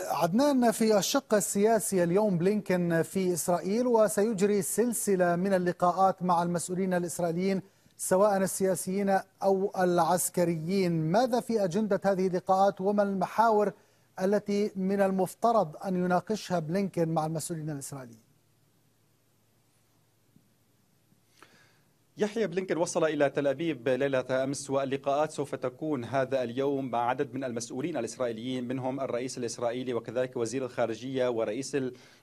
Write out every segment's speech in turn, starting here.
عدنان في الشق السياسي اليوم بلينكن في إسرائيل وسيجري سلسلة من اللقاءات مع المسؤولين الإسرائيليين سواء السياسيين أو العسكريين ماذا في أجندة هذه اللقاءات وما المحاور التي من المفترض أن يناقشها بلينكن مع المسؤولين الإسرائيليين يحيى بلينكن وصل إلى تل أبيب ليلة أمس واللقاءات سوف تكون هذا اليوم مع عدد من المسؤولين الإسرائيليين منهم الرئيس الإسرائيلي وكذلك وزير الخارجية ورئيس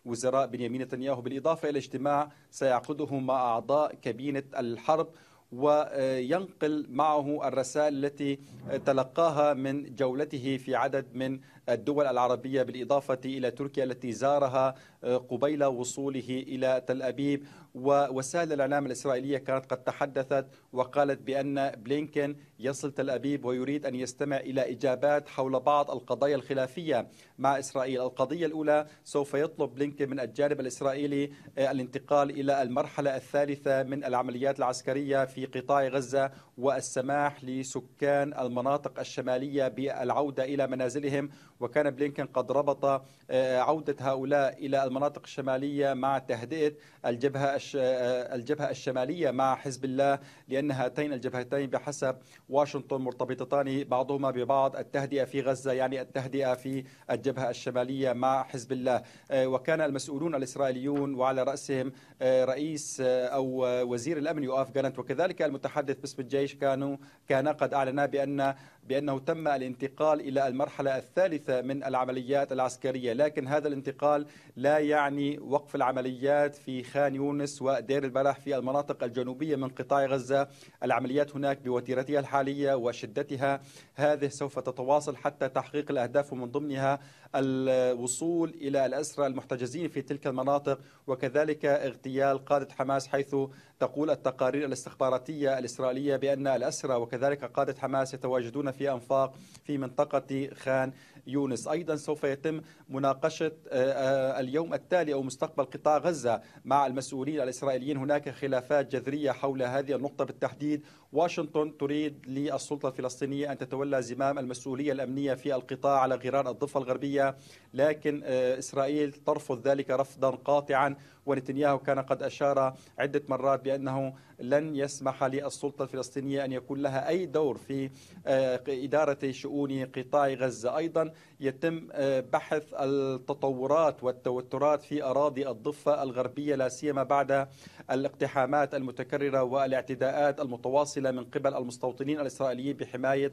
الوزراء بنيامين نتنياهو بالإضافة إلى اجتماع سيعقده مع أعضاء كابينة الحرب وينقل معه الرسائل التي تلقاها من جولته في عدد من الدول العربية بالإضافة إلى تركيا التي زارها آه، قبيل وصوله إلى تل أبيب ووسائل الإعلام الإسرائيلية كانت قد تحدثت وقالت بأن بلينكين يصل تل أبيب ويريد أن يستمع إلى إجابات حول بعض القضايا الخلافية مع إسرائيل القضية الأولى سوف يطلب بلينكين من الجانب الإسرائيلي آه، الانتقال إلى المرحلة الثالثة من العمليات العسكرية في قطاع غزة والسماح لسكان المناطق الشمالية بالعودة إلى منازلهم وكان بلينكن قد ربط آه، عودة هؤلاء إلى المناطق الشمالية مع تهدئة الجبهة آه، الجبهة الشمالية مع حزب الله لأن هاتين الجبهتين بحسب واشنطن مرتبطتان بعضهما ببعض التهدئة في غزة يعني التهدئة في الجبهة الشمالية مع حزب الله آه، وكان المسؤولون الإسرائيليون وعلى رأسهم رئيس أو وزير الأمن يؤاف جالنت وكذلك المتحدث باسم الجيش كانوا كان قد أعلنا بأن بأنه تم الانتقال إلى المرحلة الثالثة الحديث من العمليات العسكرية لكن هذا الانتقال لا يعني وقف العمليات في خان يونس ودير البلح في المناطق الجنوبية من قطاع غزة العمليات هناك بوتيرتها الحالية وشدتها هذه سوف تتواصل حتى تحقيق الأهداف ومن ضمنها الوصول إلى الأسرى المحتجزين في تلك المناطق وكذلك اغتيال قادة حماس حيث تقول التقارير الاستخباراتية الإسرائيلية بأن الأسرى وكذلك قادة حماس يتواجدون في أنفاق في منطقة خان يونس أيضا سوف يتم مناقشة آه، آه، اليوم التالي أو مستقبل قطاع غزة مع المسؤولين الإسرائيليين هناك خلافات جذرية حول هذه النقطة بالتحديد واشنطن تريد للسلطة الفلسطينية أن تتولى زمام المسؤولية الأمنية في القطاع على غرار الضفة الغربية لكن آه، إسرائيل ترفض ذلك رفضا قاطعا ونتنياهو كان قد أشار عدة مرات بأنه لن يسمح للسلطة الفلسطينية أن يكون لها أي دور في آه، إدارة شؤون قطاع غزة أيضا يتم آه، بحث التطورات والتوترات في أراضي الضفة الغربية لا سيما بعد الاقتحامات المتكررة والاعتداءات المتواصلة من قبل المستوطنين الإسرائيليين بحماية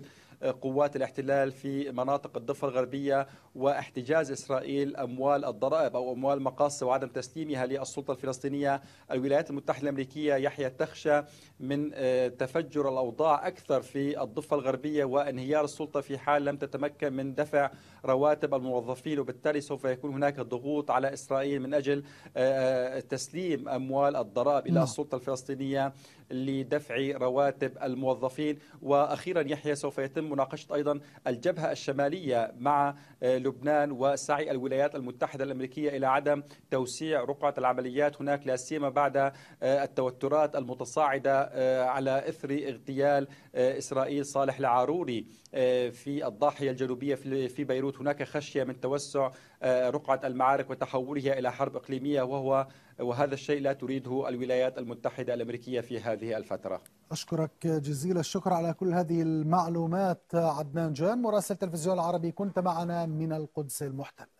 قوات الاحتلال في مناطق الضفة الغربية و احتجاز إسرائيل أموال الضرائب أو أموال مقاصة وعدم تسليمها للسلطة الفلسطينية الولايات المتحدة الأمريكية يحيى تخشى من آه، تفجر الأوضاع أكثر في الضفة الغربية وانهيار السلطة في حال لم تتمكن من دفع رواتب الموظفين وبالتالي سوف يكون هناك ضغوط على إسرائيل من أجل آه، آه، تسليم أموال الضرائب إلى نعم. السلطة الفلسطينية لدفع رواتب الموظفين واخيرا يحيى سوف يتم مناقشه ايضا الجبهه الشماليه مع آه، لبنان وسعي الولايات المتحده الامريكيه الى عدم توسيع رقعه العمليات هناك لا سيما بعد آه، التوترات المتصاعده آه، على اثر اغتيال اسرائيل صالح العاروري في الضاحيه الجنوبيه في بيروت هناك خشيه من توسع رقعه المعارك وتحولها الى حرب اقليميه وهو وهذا الشيء لا تريده الولايات المتحده الامريكيه في هذه هذه الفترة أشكرك جزيل الشكر على كل هذه المعلومات عدنان جان مراسل تلفزيون العربي كنت معنا من القدس المحتل